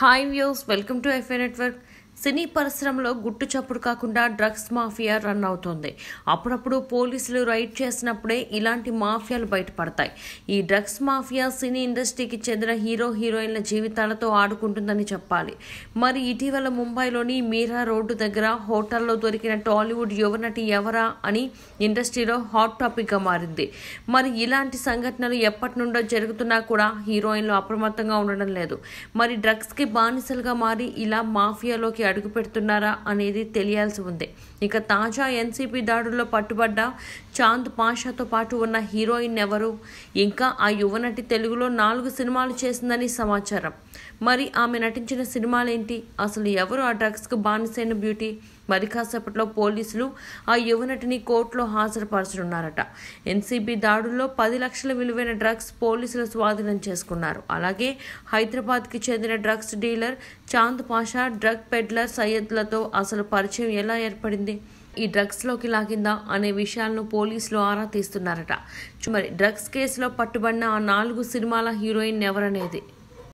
Hi viewers, welcome to FA Network. సినీ పరిశ్రమలో గుట్టు చప్పుడు కాకుండా డ్రగ్స్ మాఫియా రన్ అవుతోంది అప్పుడప్పుడు పోలీసులు రైడ్ చేసినప్పుడే ఇలాంటి మాఫియాలు బయటపడతాయి ఈ డ్రగ్స్ మాఫియా సినీ ఇండస్ట్రీకి చెందిన హీరో హీరోయిన్ల జీవితాలతో ఆడుకుంటుందని చెప్పాలి మరి ఇటీవల ముంబైలోని మీరా రోడ్డు దగ్గర హోటల్లో దొరికిన టాలీవుడ్ యువనటి ఎవరా అని ఇండస్ట్రీలో హాట్ టాపిక్గా మారింది మరి ఇలాంటి సంఘటనలు ఎప్పటి నుండో జరుగుతున్నా కూడా హీరోయిన్లు అప్రమత్తంగా ఉండడం లేదు మరి డ్రగ్స్కి బానిసలుగా మారి ఇలా మాఫియాలోకి అడుగు పెడుతున్నారా అనేది తెలియాల్సి ఉంది ఇక తాజా ఎన్సీపీ దాడుల్లో పట్టుబడ్డ చాంద్ పాషాతో పాటు ఉన్న హీరోయిన్ ఎవరు ఇంకా ఆ యువనటి తెలుగులో నాలుగు సినిమాలు చేసిందని సమాచారం మరి ఆమె నటించిన సినిమాలేంటి అసలు ఎవరు ఆ డ్రగ్స్కు బానిసైన బ్యూటీ మరి కాసేపట్లో పోలీసులు ఆ యువనటిని కోర్టులో హాజరుపరచనున్నారట ఎన్సీబీ దాడుల్లో పది లక్షల విలువైన డ్రగ్స్ పోలీసులు స్వాధీనం చేసుకున్నారు అలాగే హైదరాబాద్కి చెందిన drugs dealer Chand Pasha drug peddler killer సయ్యద్లతో అసలు పరిచయం ఎలా ఏర్పడింది ఈ డ్రగ్స్లోకి లాగిందా అనే విషయాలను పోలీసులు ఆరా తీస్తున్నారట మరి డ్రగ్స్ కేసులో పట్టుబడిన ఆ నాలుగు సినిమాల హీరోయిన్ ఎవరనేది